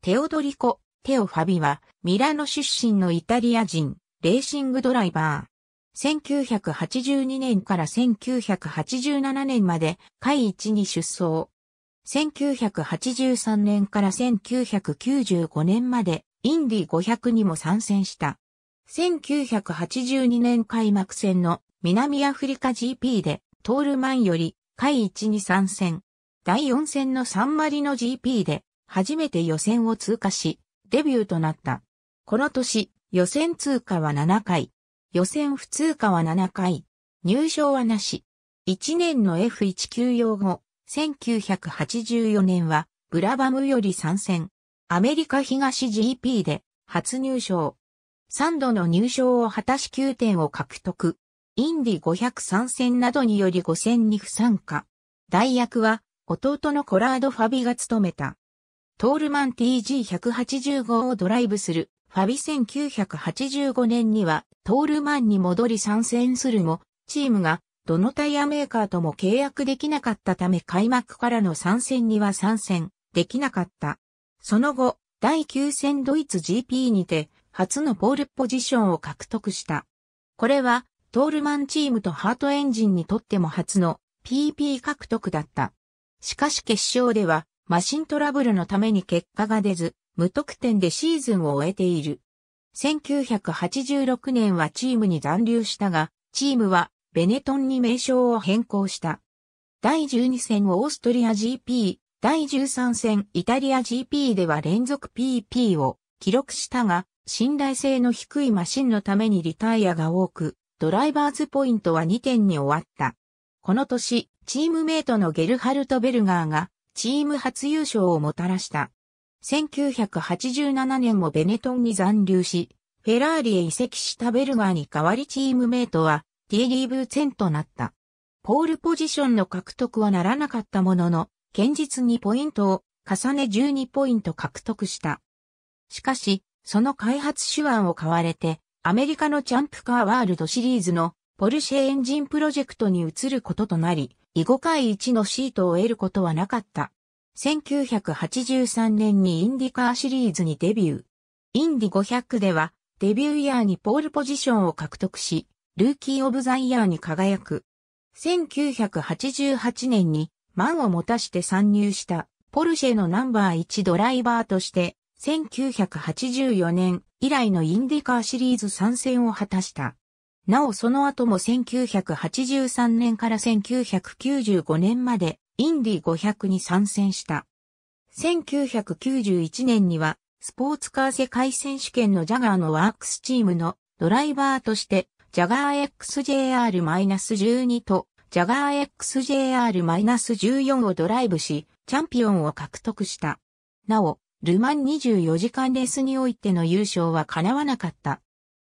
テオドリコ・テオ・ファビは、ミラノ出身のイタリア人、レーシングドライバー。1982年から1987年まで、会一に出走。1983年から1995年まで、インディ500にも参戦した。1982年開幕戦の南アフリカ GP で、トールマンより、会一に参戦。第4戦のサンマリの GP で、初めて予選を通過し、デビューとなった。この年、予選通過は7回、予選不通過は7回、入賞はなし。1年の F1 休養後、1984年は、ブラバムより参戦。アメリカ東 GP で初入賞。3度の入賞を果たし9点を獲得。インディ500参戦などにより5戦に不参加。代役は弟のコラード・ファビが務めた。トールマン t g 1 8 5をドライブする。ファビ1985年にはトールマンに戻り参戦するも、チームがどのタイヤメーカーとも契約できなかったため開幕からの参戦には参戦できなかった。その後、第9戦ドイツ GP にて初のポールポジションを獲得した。これはトールマンチームとハートエンジンにとっても初の PP 獲得だった。しかし決勝ではマシントラブルのために結果が出ず、無得点でシーズンを終えている。1986年はチームに残留したが、チームはベネトンに名称を変更した。第12戦オーストリア GP、第13戦イタリア GP では連続 PP を記録したが、信頼性の低いマシンのためにリタイアが多く、ドライバーズポイントは2点に終わった。この年、チームメイトのゲルハルト・ベルガーがチーム初優勝をもたらした。1987年もベネトンに残留し、フェラーリへ移籍したベルガーに代わりチームメイトはティーブーチェンとなった。ポールポジションの獲得はならなかったものの、堅実にポイントを重ね12ポイント獲得した。しかし、その開発手腕を買われて、アメリカのチャンプカーワールドシリーズのポルシェエンジンプロジェクトに移ることとなり、囲碁界一のシートを得ることはなかった。1983年にインディカーシリーズにデビュー。インディ500では、デビューイヤーにポールポジションを獲得し、ルーキー・オブ・ザ・イヤーに輝く。1988年に、満を持たして参入した、ポルシェのナンバー1ドライバーとして、1984年以来のインディカーシリーズ参戦を果たした。なおその後も1983年から1995年までインディ500に参戦した。1991年には、スポーツカー世界選手権のジャガーのワークスチームのドライバーとして、ジャガー XJR-12 とジャガー XJR-14 をドライブし、チャンピオンを獲得した。なお、ルマン24時間レースにおいての優勝は叶わなかった。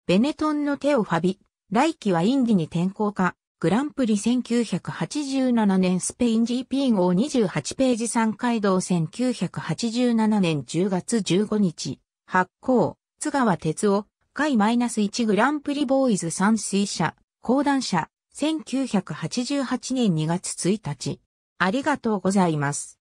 ベネトンの手をファビ、来季はインディに転向か、グランプリ1987年スペイン GP 号28ページ3街道1987年10月15日、発行、津川哲夫、回 -1 グランプリボーイズ3水車、講談社、1988年2月1日。ありがとうございます。